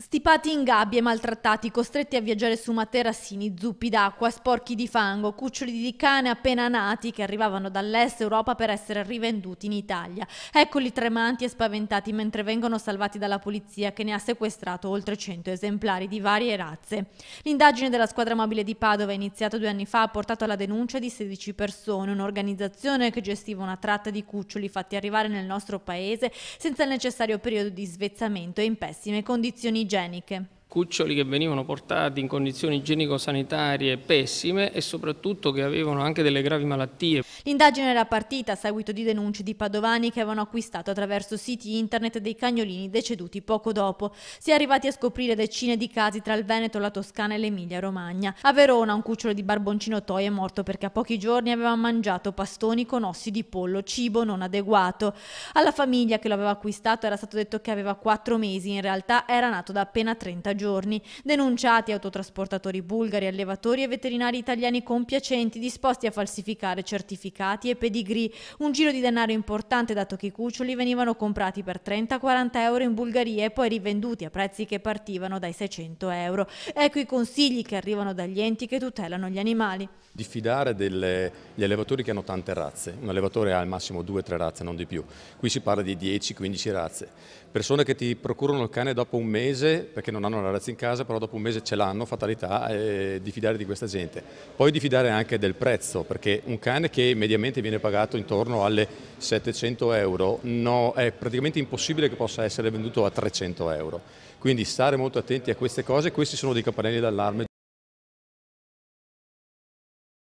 Stipati in gabbie, maltrattati, costretti a viaggiare su materassini, zuppi d'acqua, sporchi di fango, cuccioli di cane appena nati che arrivavano dall'est Europa per essere rivenduti in Italia. Eccoli tremanti e spaventati mentre vengono salvati dalla polizia che ne ha sequestrato oltre 100 esemplari di varie razze. L'indagine della squadra mobile di Padova, iniziata due anni fa, ha portato alla denuncia di 16 persone, un'organizzazione che gestiva una tratta di cuccioli fatti arrivare nel nostro paese senza il necessario periodo di svezzamento e in pessime condizioni igieniche cuccioli che venivano portati in condizioni igienico-sanitarie pessime e soprattutto che avevano anche delle gravi malattie. L'indagine era partita a seguito di denunce di padovani che avevano acquistato attraverso siti internet dei cagnolini deceduti poco dopo. Si è arrivati a scoprire decine di casi tra il Veneto, la Toscana e l'Emilia-Romagna. A Verona un cucciolo di barboncino Toi è morto perché a pochi giorni aveva mangiato pastoni con ossi di pollo, cibo non adeguato. Alla famiglia che lo aveva acquistato era stato detto che aveva 4 mesi, in realtà era nato da appena 30 giorni giorni, denunciati autotrasportatori bulgari, allevatori e veterinari italiani compiacenti disposti a falsificare certificati e pedigree, un giro di denaro importante dato che i cuccioli venivano comprati per 30-40 euro in Bulgaria e poi rivenduti a prezzi che partivano dai 600 euro. Ecco i consigli che arrivano dagli enti che tutelano gli animali. Diffidare degli allevatori che hanno tante razze, un allevatore ha al massimo 2-3 razze, non di più, qui si parla di 10-15 razze, persone che ti procurano il cane dopo un mese perché non hanno la la razza in casa, però dopo un mese ce l'hanno, fatalità, eh, diffidare di questa gente. Poi diffidare anche del prezzo, perché un cane che mediamente viene pagato intorno alle 700 euro no, è praticamente impossibile che possa essere venduto a 300 euro. Quindi stare molto attenti a queste cose, questi sono dei campanelli d'allarme.